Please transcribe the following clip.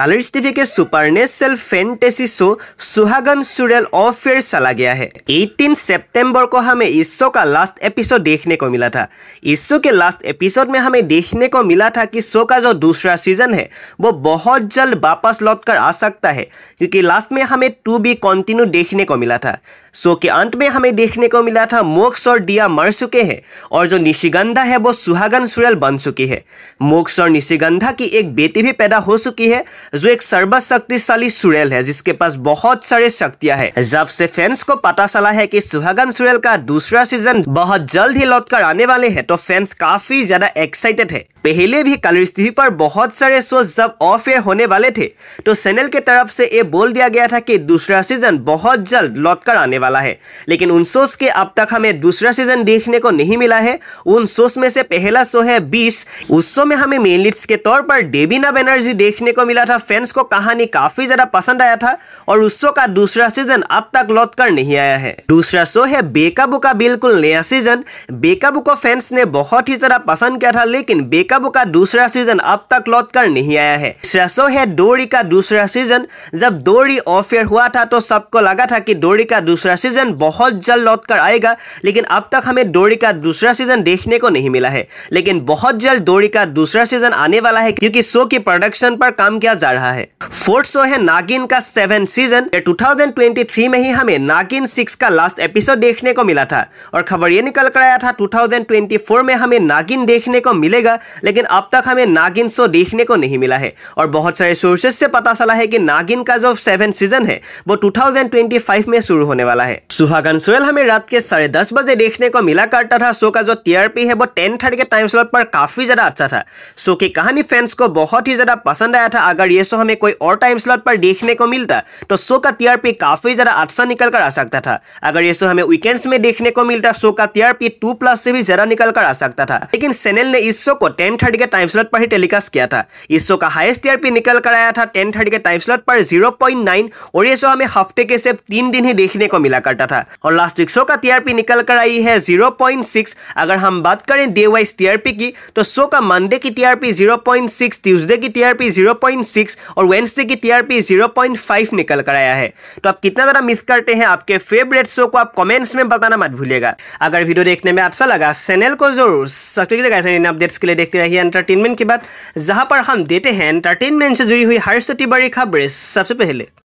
Colors TV के सुपरनेशनल fantasy show सुहागन सुरेल ऑफेयर चला गया है 18 सितंबर को हमें इस शो का लास्ट एपिसोड देखने को मिला था इस शो के लास्ट एपिसोड में हमें देखने को मिला था कि शो का जो दूसरा सीजन है वो बहुत जल्द वापस लौट कर आ सकता है क्योंकि लास्ट में हमें टू बी कॉन्टिन्यू देखने को मिला था शो के अंत में हमें देखने को मिला था मोक्स और डिया मर चुके हैं और जो निशिगंधा है वो सुहागन सुरेल बन चुकी है मोक्स और निशिगंधा की एक बेटी भी पैदा हो चुकी है जो एक सर्वशक्तिशाली सुरेल है जिसके पास बहुत सारे शक्तियां है जब से फैंस को पता चला है कि सुहागन सुरेल का दूसरा सीजन बहुत जल्द ही लौट कर आने वाले हैं तो फैंस काफी ज्यादा एक्साइटेड है पहले भी कल टीवी पर बहुत सारे शो जब ऑफ एयर होने वाले थे तो चैनल के तरफ से ये बोल दिया गया था कि दूसरा सीजन बहुत जल्द लौट कर आने वाला है लेकिन उन शोज के अब तक हमें दूसरा सीजन देखने को नहीं मिला है उन शोज में से पहला शो है बीस उस शो में हमें मेन लीड्स के तौर पर डेबिना बनर्जी देखने को मिला था फैंस को कहानी काफी ज्यादा पसंद आया था और उस शो का दूसरा सीजन अब तक लौट कर नहीं आया है दूसरा शो है बेकाबू का बिल्कुल नया सीजन बेकाबू को फैंस ने बहुत ही ज्यादा पसंद किया था लेकिन बेका रिकाबो का दूसरा सीजन अब तक लौट कर नहीं आया है श्रेसो है डोरी का दूसरा सीजन जब डोरी ऑफ एयर हुआ था तो सबको लगा था कि डोरी का दूसरा सीजन बहुत जल्द लौट कर आएगा लेकिन अब तक हमें डोरी का दूसरा सीजन देखने को नहीं मिला है लेकिन बहुत जल्द डोरी का दूसरा सीजन आने वाला है क्योंकि शो की प्रोडक्शन पर काम किया जा रहा है फोर्थ शो है नागिन का सेवन सीजन 2023 में ही हमें नागिन सिक्स का लास्ट एपिसोड देखने को मिला था और खबर ये निकल कर आया था 2024 में हमें नागिन देखने को मिलेगा लेकिन अब तक हमें नागिन शो देखने को नहीं मिला है और बहुत सारे सोर्सेस से पता चला है कि नागिन का जो सेवन सीजन है वो 2025 में शुरू होने वाला है सुहागन सोयल हमें रात के साढ़े दस बजे देखने को मिला करता था शो का जो टीआरपी है वो टेन थर्टी के टाइम स्लॉट पर काफी ज्यादा अच्छा था शो की कहानी फैंस को बहुत ही ज्यादा पसंद आया था अगर ये शो हमें कोई और टाइम स्लॉट पर देखने को मिलता तो शो का टीआरपी काफी ज्यादा अच्छा निकल कर आ सकता था अगर ये शो हमें वीकेंड्स में देखने को मिलता शो का टीआरपी टू प्लस से भी ज्यादा निकल कर आ सकता था लेकिन सेनेल ने इस शो को टेन टेन थर्टी के टाइम स्लॉट पर ही टेलीकास्ट किया था इसरो का हाईएस्ट टीआरपी निकल कर आया था टेन थर्टी के टाइम स्लॉट पर जीरो पॉइंट नाइन और ये शो हमें हफ्ते के सिर्फ तीन दिन ही देखने को मिला करता था और लास्ट वीक शो का टीआरपी निकल कर आई है जीरो पॉइंट सिक्स अगर हम बात करें डे वाइज टीआरपी की तो शो का मंडे की TRP zero point six Tuesday की टीआरपी जीरो पॉइंट सिक्स और वेंसडे की टीआरपी जीरो पॉइंट फाइव निकल कर आया है तो आप कितना ज़्यादा मिस करते हैं आपके फेवरेट शो को आप कॉमेंट्स में बताना मत भूलिएगा अगर वीडियो देखने में अच्छा लगा चैनल को जरूर सब्सक्राइब अपडेट्स के लिए देखते रही एंटरटेनमेंट की बात जहां पर हम देते हैं एंटरटेनमेंट से जुड़ी हुई हर छोटी बड़ी खबरें सबसे पहले